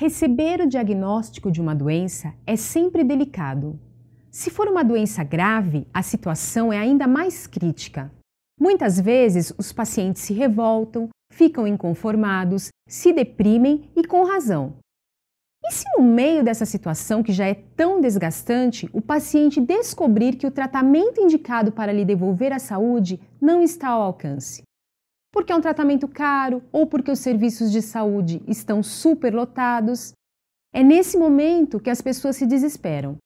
Receber o diagnóstico de uma doença é sempre delicado. Se for uma doença grave, a situação é ainda mais crítica. Muitas vezes, os pacientes se revoltam, ficam inconformados, se deprimem e com razão. E se no meio dessa situação que já é tão desgastante, o paciente descobrir que o tratamento indicado para lhe devolver a saúde não está ao alcance? porque é um tratamento caro ou porque os serviços de saúde estão superlotados. É nesse momento que as pessoas se desesperam.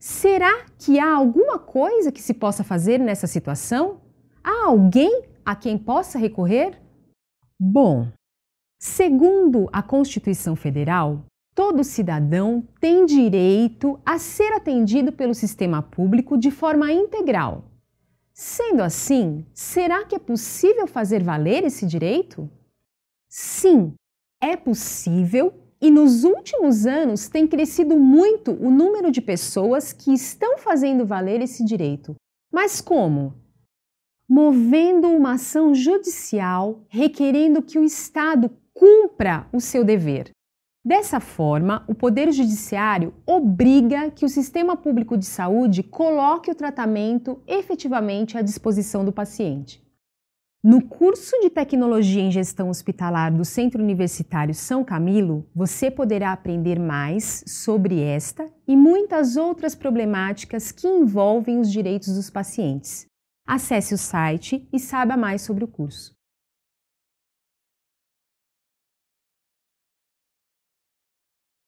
Será que há alguma coisa que se possa fazer nessa situação? Há alguém a quem possa recorrer? Bom, segundo a Constituição Federal, todo cidadão tem direito a ser atendido pelo sistema público de forma integral, Sendo assim, será que é possível fazer valer esse direito? Sim, é possível e nos últimos anos tem crescido muito o número de pessoas que estão fazendo valer esse direito. Mas como? Movendo uma ação judicial requerendo que o Estado cumpra o seu dever. Dessa forma, o Poder Judiciário obriga que o sistema público de saúde coloque o tratamento efetivamente à disposição do paciente. No curso de Tecnologia em Gestão Hospitalar do Centro Universitário São Camilo, você poderá aprender mais sobre esta e muitas outras problemáticas que envolvem os direitos dos pacientes. Acesse o site e saiba mais sobre o curso.